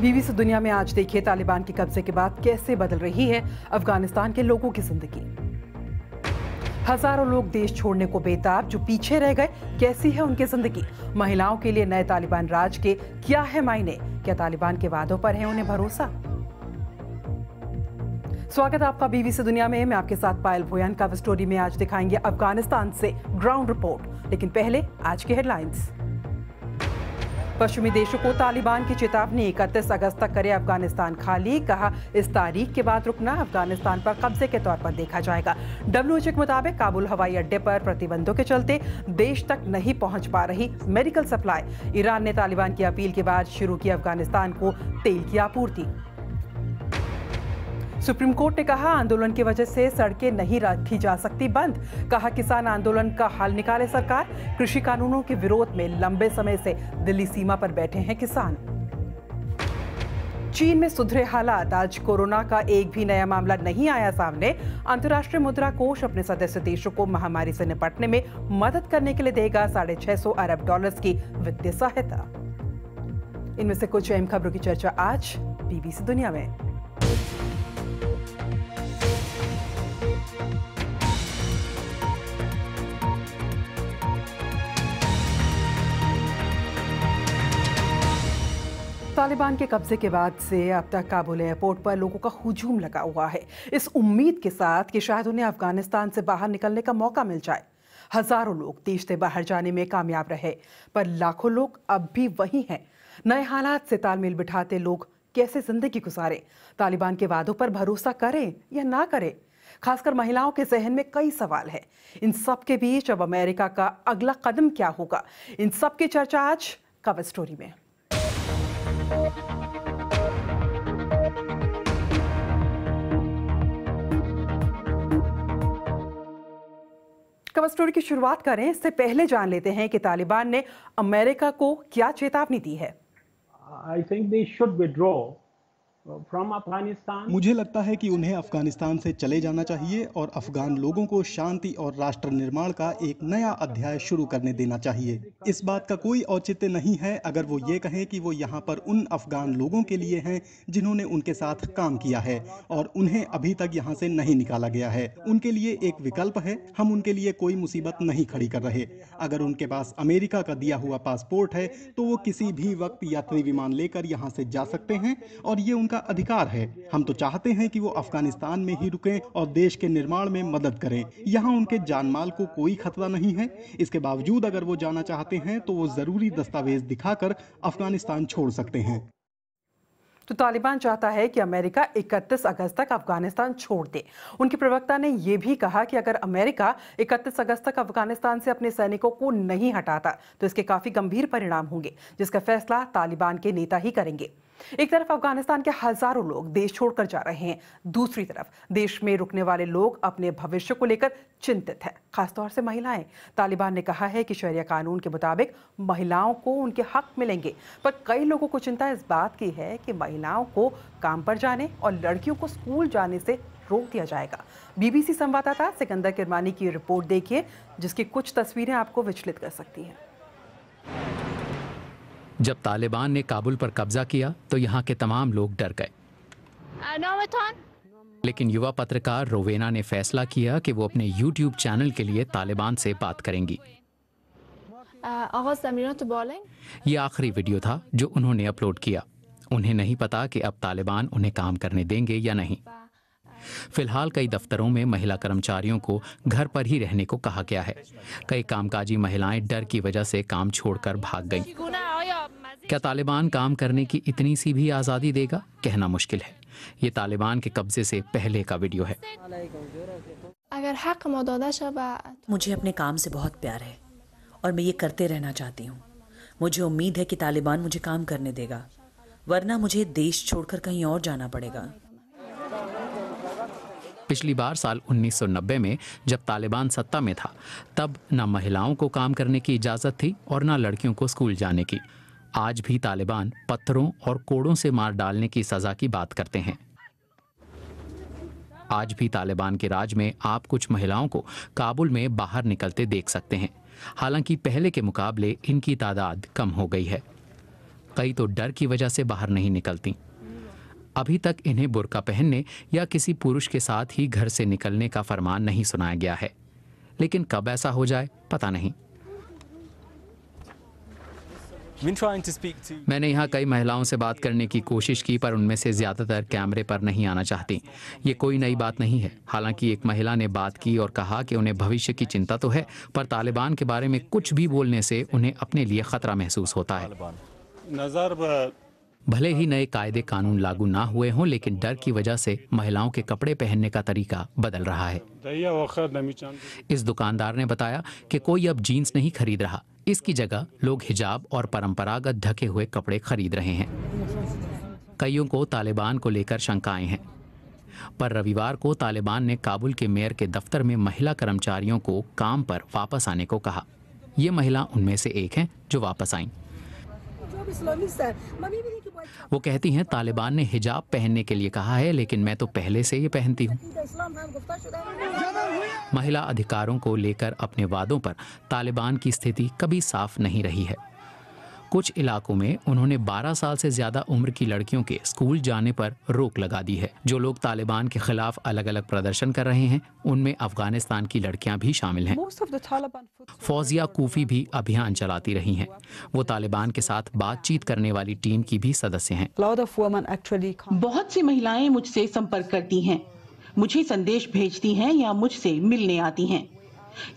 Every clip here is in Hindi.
बीबीसी दुनिया में आज देखिए तालिबान के कब्जे के बाद कैसे बदल रही है अफगानिस्तान के लोगों की जिंदगी हजारों लोग देश छोड़ने को बेताब जो पीछे रह गए कैसी है उनकी जिंदगी महिलाओं के लिए नए तालिबान राज के क्या है मायने क्या तालिबान के वादों पर है उन्हें भरोसा स्वागत है आपका बीबीसी दुनिया में मैं आपके साथ पायल भोयान कवर स्टोरी में आज दिखाएंगे अफगानिस्तान से ग्राउंड रिपोर्ट लेकिन पहले आज की हेडलाइंस पश्चिमी देशों को तालिबान की चेतावनी इकतीस अगस्त तक करे अफगानिस्तान खाली कहा इस तारीख के बाद रुकना अफगानिस्तान पर कब्जे के तौर पर देखा जाएगा डब्ल्यू के मुताबिक काबुल हवाई अड्डे पर प्रतिबंधों के चलते देश तक नहीं पहुंच पा रही मेडिकल सप्लाई ईरान ने तालिबान की अपील के बाद शुरू की अफगानिस्तान को तेल की आपूर्ति सुप्रीम कोर्ट ने कहा आंदोलन की वजह से सड़कें नहीं रखी जा सकती बंद कहा किसान आंदोलन का हल निकाले सरकार कृषि कानूनों के विरोध में लंबे समय से दिल्ली सीमा पर बैठे हैं किसान चीन में सुधरे हालात आज कोरोना का एक भी नया मामला नहीं आया सामने अंतर्राष्ट्रीय मुद्रा कोष अपने सदस्य देशों को महामारी से निपटने में मदद करने के लिए देगा साढ़े छह सौ अरब डॉलर की वित्तीय सहायता इनमें से कुछ अहम खबरों की चर्चा आज बीबीसी दुनिया में तालिबान के कब्जे के बाद से अब तक काबुल एयरपोर्ट पर लोगों का हुजूम लगा हुआ है इस उम्मीद के साथ कि शायद उन्हें अफगानिस्तान से बाहर निकलने का मौका मिल जाए हजारों लोग देश से बाहर जाने में कामयाब रहे पर लाखों लोग अब भी वही हैं नए हालात से तालमेल बिठाते लोग कैसे जिंदगी गुजारें तालिबान के वादों पर भरोसा करें या ना करें खासकर महिलाओं के जहन में कई सवाल हैं इन सब के बीच अब अमेरिका का अगला कदम क्या होगा इन सब की चर्चा आज कवर स्टोरी में कवर स्टोरी की शुरुआत करें इससे पहले जान लेते हैं कि तालिबान ने अमेरिका को क्या चेतावनी दी है I think they should withdraw मुझे लगता है कि उन्हें अफगानिस्तान से चले जाना चाहिए और अफगान लोगों को शांति और राष्ट्र निर्माण का एक नया अध्याय शुरू करने देना चाहिए इस बात का कोई औचित्य नहीं है अगर वो ये कहें कि वो यहाँ पर उन अफगान लोगों के लिए हैं जिन्होंने उनके साथ काम किया है और उन्हें अभी तक यहाँ से नहीं निकाला गया है उनके लिए एक विकल्प है हम उनके लिए कोई मुसीबत नहीं खड़ी कर रहे अगर उनके पास अमेरिका का दिया हुआ पासपोर्ट है तो वो किसी भी वक्त यात्री विमान लेकर यहाँ से जा सकते हैं और ये उनका का अधिकार है हम तो चाहते हैं कि वो अफगानिस्तान में ही रुकें और देश के निर्माण में मदद करें यहाँ उनके जान माल को कोई खतरा नहीं है इसके बावजूद अगर वो जाना चाहते हैं तो वो ज़रूरी दस्तावेज दिखाकर अफगानिस्तान छोड़ सकते हैं तो तालिबान चाहता है कि अमेरिका 31 अगस्त तक अफगानिस्तान छोड़ दे उनके प्रवक्ता ने यह भी कहा कि अगर अमेरिका 31 अगस्त तक अफगानिस्तान से अपने सैनिकों को नहीं हटाता तो इसके काफी गंभीर परिणाम होंगे जिसका फैसला तालिबान के नेता ही करेंगे एक तरफ अफगानिस्तान के हजारों लोग देश छोड़कर जा रहे हैं दूसरी तरफ देश में रुकने वाले लोग अपने भविष्य को लेकर चिंतित हैं खासतौर से महिलाएं तालिबान ने कहा है कि शहरिया कानून के मुताबिक महिलाओं को उनके हक मिलेंगे पर कई लोगों को चिंता इस बात की है कि महिलाओं को काम पर जाने और लड़कियों को स्कूल जाने से रोक दिया जाएगा बीबीसी संवाददाता सिकंदर किरमानी की रिपोर्ट देखिए जिसकी कुछ तस्वीरें आपको विचलित कर सकती हैं जब तालिबान ने काबुल पर कब्जा किया तो यहाँ के तमाम लोग डर गए uh, लेकिन युवा पत्रकार रोवेना ने फैसला किया कि वो अपने YouTube चैनल के लिए तालिबान से बात करेंगी uh, तो ये आखिरी वीडियो था जो उन्होंने अपलोड किया उन्हें नहीं पता कि अब तालिबान उन्हें काम करने देंगे या नहीं फिलहाल कई दफ्तरों में महिला कर्मचारियों को घर पर ही रहने को कहा गया है कई कामकाजी महिलाएं डर की वजह से काम छोड़कर भाग गईं। क्या तालिबान काम करने की इतनी सी भी आज़ादी देगा कहना मुश्किल है ये तालिबान के कब्जे से पहले का वीडियो है अगर हक मुझे अपने काम से बहुत प्यार है और मैं ये करते रहना चाहती हूँ मुझे उम्मीद है कि तालिबान मुझे काम करने देगा वरना मुझे देश छोड़कर कहीं और जाना पड़ेगा पिछली बार साल 1990 में जब तालिबान सत्ता में था तब न महिलाओं को काम करने की इजाज़त थी और न लड़कियों को स्कूल जाने की आज भी तालिबान पत्थरों और कोड़ों से मार डालने की सजा की बात करते हैं आज भी तालिबान के राज में आप कुछ महिलाओं को काबुल में बाहर निकलते देख सकते हैं हालांकि पहले के मुकाबले इनकी तादाद कम हो गई है कई तो डर की वजह से बाहर नहीं निकलती अभी तक इन्हें बुरका पहनने या किसी पुरुष के साथ ही घर से निकलने का फरमान नहीं सुनाया गया है लेकिन कब ऐसा हो जाए पता नहीं मैंने यहाँ कई महिलाओं से बात करने की कोशिश की पर उनमें से ज़्यादातर कैमरे पर नहीं आना चाहती ये कोई नई बात नहीं है हालांकि एक महिला ने बात की और कहा कि उन्हें भविष्य की चिंता तो है पर तालिबान के बारे में कुछ भी बोलने से उन्हें अपने लिए खतरा महसूस होता है भले ही नए कायदे कानून लागू ना हुए हों लेकिन डर की वजह से महिलाओं के कपड़े पहनने का तरीका बदल रहा है इस दुकानदार ने बताया कि कोई अब जीन्स नहीं खरीद रहा इसकी जगह लोग हिजाब और परंपरागत ढके हुए कपड़े खरीद रहे हैं कईयों को तालिबान को लेकर शंकाएं हैं पर रविवार को तालिबान ने काबुल के मेयर के दफ्तर में महिला कर्मचारियों को काम पर वापस आने को कहा ये महिला उनमें से एक है जो वापस आई वो कहती हैं तालिबान ने हिजाब पहनने के लिए कहा है लेकिन मैं तो पहले से ही पहनती हूँ महिला अधिकारों को लेकर अपने वादों पर तालिबान की स्थिति कभी साफ नहीं रही है कुछ इलाकों में उन्होंने 12 साल से ज्यादा उम्र की लड़कियों के स्कूल जाने पर रोक लगा दी है जो लोग तालिबान के खिलाफ अलग अलग प्रदर्शन कर रहे हैं उनमें अफगानिस्तान की लड़कियां भी शामिल हैं फौजिया कूफी भी अभियान चलाती रही हैं वो तालिबान के साथ बातचीत करने वाली टीम की भी सदस्य है बहुत सी महिलाएं मुझसे संपर्क करती है मुझे संदेश भेजती है या मुझसे मिलने आती है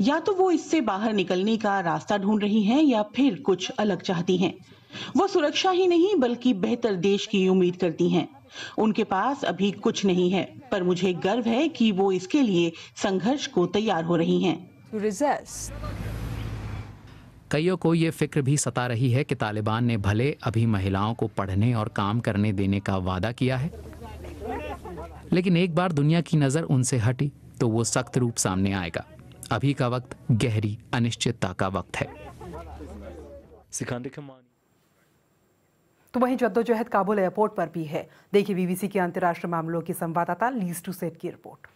या तो वो इससे बाहर निकलने का रास्ता ढूंढ रही हैं या फिर कुछ अलग चाहती हैं वो सुरक्षा ही नहीं बल्कि बेहतर देश की उम्मीद करती हैं उनके पास अभी कुछ नहीं है पर मुझे गर्व है कि वो इसके लिए संघर्ष को तैयार हो रही हैं कईयों को ये फिक्र भी सता रही है कि तालिबान ने भले अभी महिलाओं को पढ़ने और काम करने देने का वादा किया है लेकिन एक बार दुनिया की नज़र उनसे हटी तो वो सख्त रूप सामने आएगा अभी का वक्त गहरी अनिश्चितता का वक्त है तो वहीं जद्दोजहद काबुल एयरपोर्ट पर भी है देखिए बीबीसी के अंतर्राष्ट्रीय मामलों की संवाददाता लीज टू सेट की report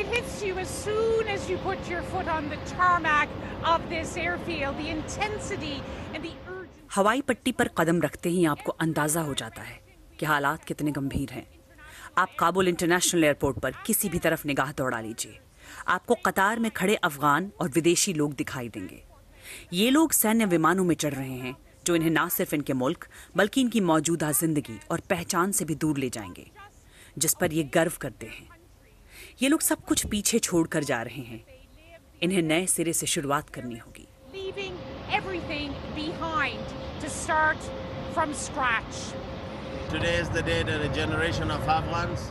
It hits you as soon as you put your foot on the tarmac of this airfield. The intensity and the urgency. हवाई पट्टी पर कदम रखते ही आपको अंदाजा हो जाता है कि हालात कितने गंभीर हैं आप काबुल इंटरनेशनल एयरपोर्ट पर किसी भी तरफ निगाह दौड़ा लीजिए आपको कतार में खड़े अफगान और विदेशी लोग दिखाई देंगे ये लोग सैन्य विमानों में चढ़ रहे हैं जो इन्हें ना सिर्फ इनके मुल्क बल्कि इनकी मौजूदा जिंदगी और पहचान से भी दूर ले जाएंगे जिस पर ये गर्व करते हैं ये लोग सब कुछ पीछे छोड़ कर जा रहे हैं इन्हें नए सिरे से शुरुआत करनी होगी Today is the day that a generation of Afghans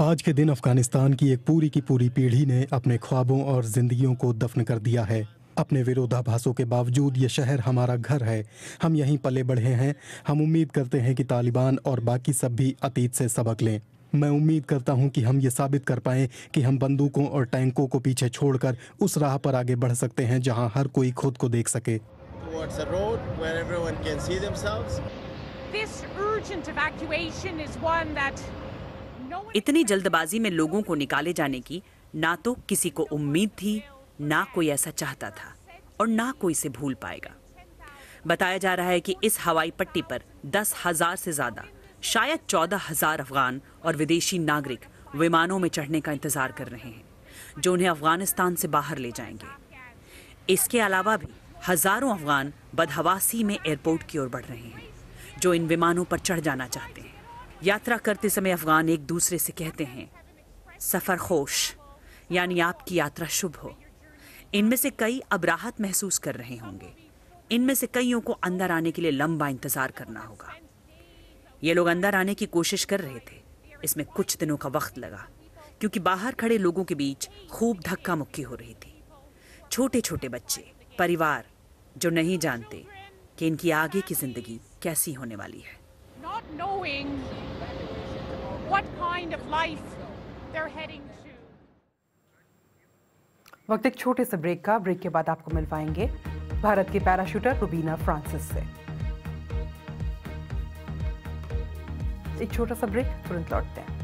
आज के दिन अफगानिस्तान की एक पूरी की पूरी पीढ़ी ने अपने ख्वाबों और जिंदगियों को दफन कर दिया है अपने विरोधाभासों के बावजूद ये शहर हमारा घर है हम यहीं पले बढ़े हैं हम उम्मीद करते हैं कि तालिबान और बाकी सब भी अतीत से सबक लें मैं उम्मीद करता हूं कि हम ये साबित कर पाएँ कि हम बंदूकों और टैंकों को पीछे छोड़कर उस राह पर आगे बढ़ सकते हैं जहां हर कोई खुद को देख सके This urgent evacuation is one that इतनी जल्दबाजी में लोगों को निकाले जाने की ना तो किसी को उम्मीद थी ना कोई ऐसा चाहता था और ना कोई इसे भूल पाएगा बताया जा रहा है कि इस हवाई पट्टी पर दस हजार से ज्यादा शायद चौदह हजार अफगान और विदेशी नागरिक विमानों में चढ़ने का इंतजार कर रहे हैं जो उन्हें अफगानिस्तान से बाहर ले जाएंगे इसके अलावा भी हजारों अफगान बदहवासी में एयरपोर्ट की ओर बढ़ रहे हैं जो इन विमानों पर चढ़ जाना चाहते हैं यात्रा करते समय अफगान एक दूसरे से कहते हैं सफ़र खोश यानी आपकी यात्रा शुभ हो इनमें से कई अब राहत महसूस कर रहे होंगे इनमें से कईयों को अंदर आने के लिए लंबा इंतज़ार करना होगा ये लोग अंदर आने की कोशिश कर रहे थे इसमें कुछ दिनों का वक्त लगा क्योंकि बाहर खड़े लोगों के बीच खूब धक्का मुक्की हो रही थी छोटे छोटे बच्चे परिवार जो नहीं जानते कि इनकी आगे की जिंदगी कैसी होने वाली है kind of life they're heading to. वक्त एक छोटे से ब्रेक का ब्रेक के बाद आपको मिल पाएंगे भारत की पैराशूटर रुबीना फ्रांसिस से एक छोटा सा ब्रेक तुरंत लौटते हैं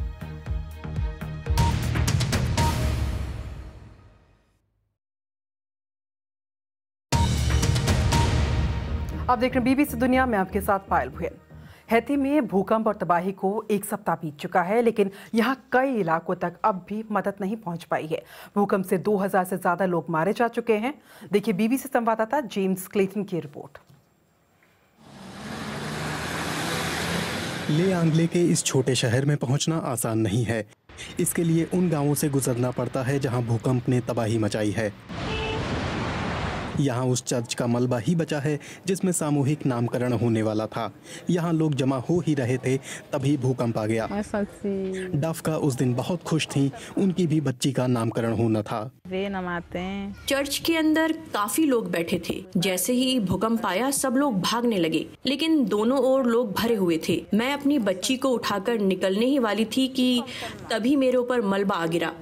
आप देख रहे हैं बीबीसी दुनिया में आपके साथ पायल भुयल हैती में भूकंप और तबाही को एक सप्ताह बीत चुका है लेकिन यहाँ कई इलाकों तक अब भी मदद नहीं पहुंच पाई है भूकंप से 2000 से ज़्यादा लोग मारे जा चुके हैं देखिए बीबीसी संवाददाता जेम्स क्लेटन की रिपोर्ट ले आंगले के इस छोटे शहर में पहुंचना आसान नहीं है इसके लिए उन गांवों से गुजरना पड़ता है जहां भूकंप ने तबाही मचाई है यहाँ उस चर्च का मलबा ही बचा है जिसमें सामूहिक नामकरण होने वाला था यहाँ लोग जमा हो ही रहे थे तभी भूकंप आ गया का उस दिन बहुत खुश थी उनकी भी बच्ची का नामकरण होना था वे नमाते हैं चर्च के अंदर काफी लोग बैठे थे जैसे ही भूकंप आया सब लोग भागने लगे लेकिन दोनों ओर लोग भरे हुए थे मैं अपनी बच्ची को उठाकर निकलने ही वाली थी कि तभी मेरे ऊपर मलबा आ गिरा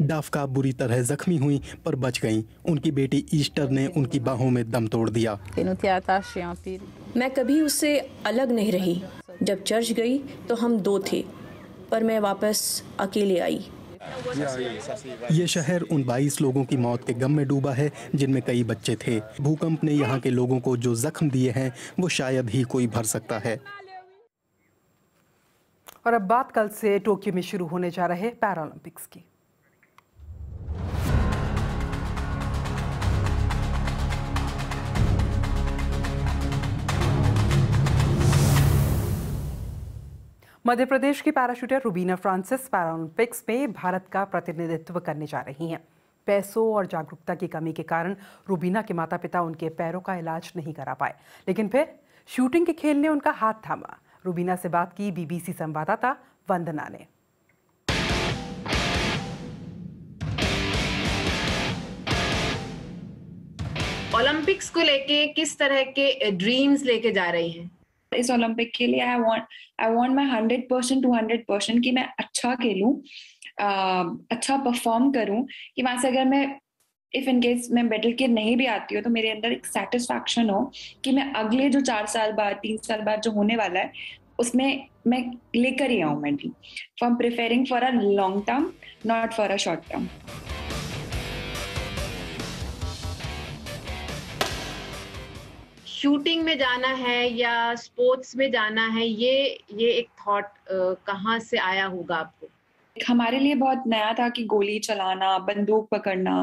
डाफका बुरी तरह जख्मी हुई पर बच गई उनकी बेटी ईस्टर ने उनकी बाहों में दम तोड़ दिया मैं कभी उससे अलग नहीं रही जब चर्च गई तो हम दो थे पर मैं वापस अकेले आई ये शहर उन 22 लोगों की मौत के गम में डूबा है जिनमें कई बच्चे थे भूकंप ने यहाँ के लोगों को जो जख्म दिए हैं वो शायद ही कोई भर सकता है और अब बात कल से टोक्यो में शुरू होने जा रहे पैरालंपिक्स की मध्य प्रदेश की पैराशूटर रूबीना फ्रांसिस पैरालंपिक्स में भारत का प्रतिनिधित्व करने जा रही हैं पैसों और जागरूकता की कमी के कारण रूबीना के माता पिता उनके पैरों का इलाज नहीं करा पाए लेकिन फिर शूटिंग के खेल ने उनका हाथ थामा रूबीना से बात की बीबीसी संवाददाता वंदना ने ओलंपिक्स को लेके किस तरह के ड्रीम्स लेके जा रही हैं इस ओलंपिक के लिए I want I want my hundred percent two hundred percent कि मैं अच्छा खेलूँ अच्छा परफॉर्म करूँ कि वहां से अगर मैं इफ इन केस मैं मेडल के नहीं भी आती हूँ तो मेरे अंदर एक सेटिस्फैक्शन हो कि मैं अगले जो चार साल बाद तीन साल बाद जो होने वाला है उसमें मैं लेकर ही आऊँ medal for preparing for a long term not for a short term shooting में जाना है या स्पोर्ट्स में जाना है ये ये एक थॉट कहाँ से आया होगा आपको हमारे लिए बहुत नया था कि गोली चलाना बंदूक पकड़ना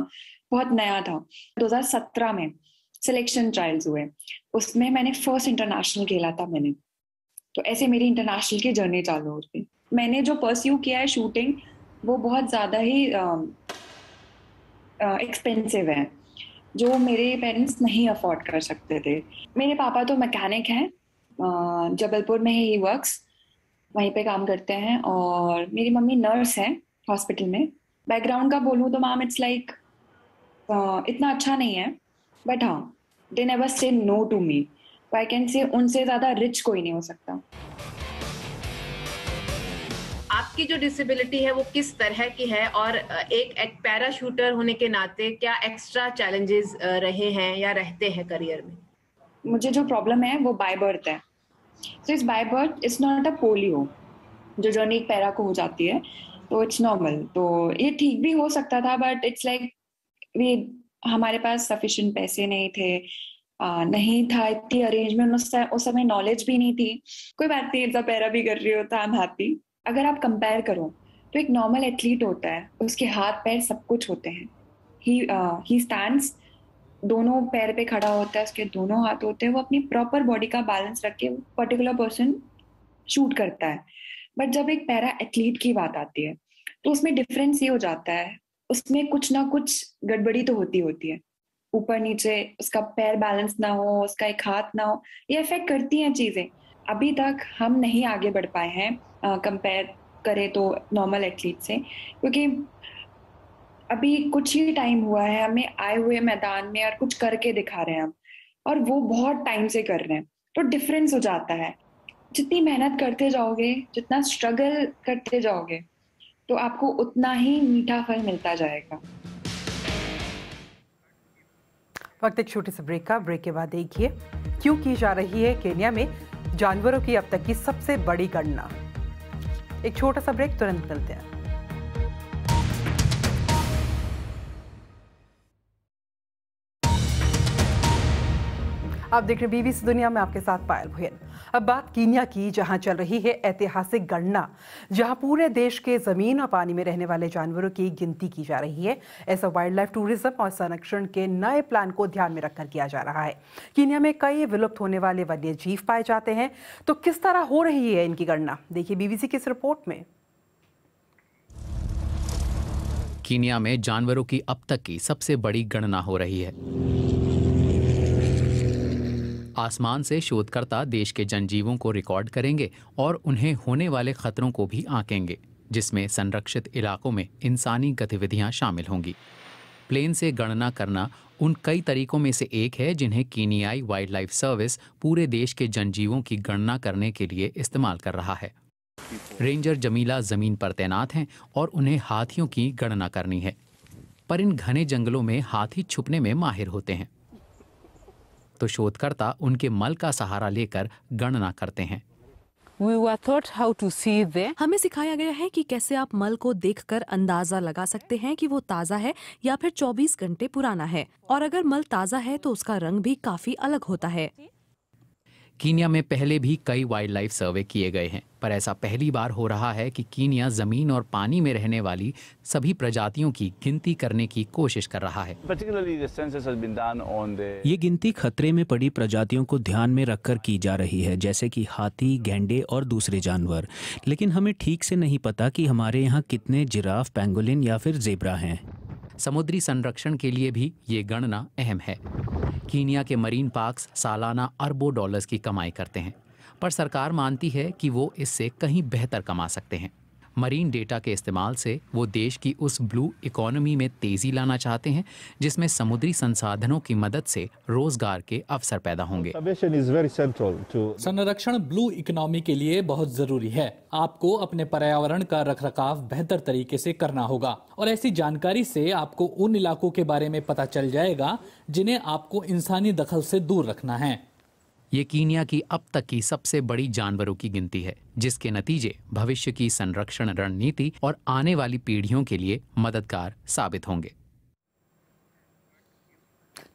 बहुत नया था 2017 में सिलेक्शन ट्रायल्स हुए उसमें मैंने फर्स्ट इंटरनेशनल खेला था मैंने तो ऐसे मेरी इंटरनेशनल की जर्नी चालू हो गई मैंने जो परस्यू किया है शूटिंग वो बहुत ज़्यादा ही एक्सपेंसिव है जो मेरे पेरेंट्स नहीं अफोर्ड कर सकते थे मेरे पापा तो मैकेनिक हैं जबलपुर में ही वर्क्स वहीं पे काम करते हैं और मेरी मम्मी नर्स है हॉस्पिटल में बैकग्राउंड का बोलूँ तो मैम इट्स लाइक इतना अच्छा नहीं है बट हाँ they never say no to me I can say उनसे ज़्यादा रिच कोई नहीं हो सकता आपकी जो डिसेबिलिटी है वो किस तरह की है और एक, एक पैराशूटर होने के नाते क्या एक्स्ट्रा चैलेंजेस रहे हैं या रहते हैं करियर में मुझे जो प्रॉब्लम है वो बाय बर्थ है so it's by birth it's not a polio जो जर्नी एक पैरा को हो जाती है तो इट्स नॉर्मल तो ये ठीक भी हो सकता था बट इट्स लाइक वी हमारे पास सफिशेंट पैसे नहीं थे आ, नहीं था इतनी अरेंजमेंट उस समय नॉलेज भी नहीं थी कोई बात नहीं इतना पैरा भी कर रही हो था हम हैप्पी अगर आप कंपेयर करो तो एक नॉर्मल एथलीट होता है उसके हाथ पैर सब कुछ होते हैं ही ही स्टैंड दोनों पैर पे खड़ा होता है उसके दोनों हाथ होते हैं वो अपनी प्रॉपर बॉडी का बैलेंस रख के पर्टिकुलर पर्सन शूट करता है बट जब एक पैरा एथलीट की बात आती है तो उसमें डिफरेंस ये हो जाता है उसमें कुछ ना कुछ गड़बड़ी तो होती होती है ऊपर नीचे उसका पैर बैलेंस ना हो उसका एक हाथ ना हो ये इफेक्ट करती हैं चीजें अभी तक हम नहीं आगे बढ़ पाए हैं कंपेयर करें तो नॉर्मल एथलीट से क्योंकि अभी कुछ ही टाइम हुआ है हमें आए हुए मैदान में और कुछ करके दिखा रहे हैं हम और वो बहुत टाइम से कर रहे हैं तो डिफरेंस हो जाता है जितनी मेहनत करते जाओगे जितना स्ट्रगल करते जाओगे तो आपको उतना ही मीठा फल मिलता जाएगा वक्त एक छोटे से ब्रेक का ब्रेक के बाद देखिए क्यों की जा रही है केनिया में जानवरों की अब तक की सबसे बड़ी गणना एक छोटा सा ब्रेक तुरंत मिलते हैं आप देख रहे हैं बीबीसी दुनिया में आपके साथ पायल भुयन अब बात कीनिया की जहां चल रही है ऐतिहासिक गणना जहां पूरे देश के जमीन और पानी में रहने वाले जानवरों की गिनती की जा रही है ऐसा वाइल्ड लाइफ टूरिज्म और संरक्षण के नए प्लान को ध्यान में रखकर किया जा रहा है कीनिया में कई विलुप्त होने वाले वन्य जीव पाए जाते हैं तो किस तरह हो रही है इनकी गणना देखिए बीबीसी की इस रिपोर्ट में कीनिया में जानवरों की अब तक की सबसे बड़ी गणना हो रही है आसमान से शोधकर्ता देश के जनजीवों को रिकॉर्ड करेंगे और उन्हें होने वाले खतरों को भी आंकेंगे जिसमें संरक्षित इलाकों में इंसानी गतिविधियां शामिल होंगी प्लेन से गणना करना उन कई तरीकों में से एक है जिन्हें कीनियाई वाइल्ड लाइफ सर्विस पूरे देश के जनजीवों की गणना करने के लिए इस्तेमाल कर रहा है रेंजर जमीला जमीन पर तैनात हैं और उन्हें हाथियों की गणना करनी है पर इन घने जंगलों में हाथी छुपने में माहिर होते हैं तो शोधकर्ता उनके मल का सहारा लेकर गणना करते हैं We were taught how to see the... हमें सिखाया गया है कि कैसे आप मल को देखकर अंदाजा लगा सकते हैं कि वो ताज़ा है या फिर 24 घंटे पुराना है और अगर मल ताज़ा है तो उसका रंग भी काफी अलग होता है कीनिया में पहले भी कई वाइल्ड लाइफ सर्वे किए गए हैं पर ऐसा पहली बार हो रहा है कि कीनिया जमीन और पानी में रहने वाली सभी प्रजातियों की गिनती करने की कोशिश कर रहा है ये गिनती खतरे में पड़ी प्रजातियों को ध्यान में रखकर की जा रही है जैसे कि हाथी गेंडे और दूसरे जानवर लेकिन हमें ठीक से नहीं पता कि हमारे यहाँ कितने जिराफ पेंगोलिन या फिर जेबरा हैं समुद्री संरक्षण के लिए भी ये गणना अहम है कीनिया के मरीन पार्क्स सालाना अरबों डॉलर्स की कमाई करते हैं पर सरकार मानती है कि वो इससे कहीं बेहतर कमा सकते हैं मरीन डेटा के इस्तेमाल से वो देश की उस ब्लू इकोनॉमी में तेज़ी लाना चाहते हैं जिसमें समुद्री संसाधनों की मदद से रोजगार के अवसर पैदा होंगे संरक्षण ब्लू इकोनॉमी के लिए बहुत ज़रूरी है आपको अपने पर्यावरण का रख रखाव बेहतर तरीके से करना होगा और ऐसी जानकारी से आपको उन इलाकों के बारे में पता चल जाएगा जिन्हें आपको इंसानी दखल से दूर रखना है ये कीनिया की अब तक की सबसे बड़ी जानवरों की गिनती है जिसके नतीजे भविष्य की संरक्षण रणनीति और आने वाली पीढ़ियों के लिए मददगार साबित होंगे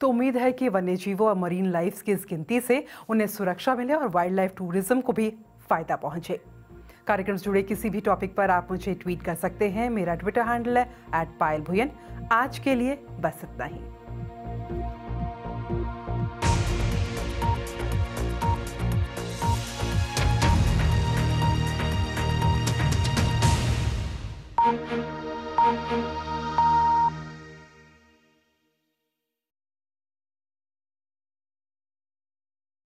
तो उम्मीद है कि वन्य जीवों और मरीन लाइफ की इस गिनती से उन्हें सुरक्षा मिले और वाइल्ड लाइफ टूरिज्म को भी फायदा पहुंचे कार्यक्रम से जुड़े किसी भी टॉपिक पर आप मुझे ट्वीट कर सकते हैं मेरा ट्विटर हैंडल है एट पायल भुयन आज के लिए बस इतना ही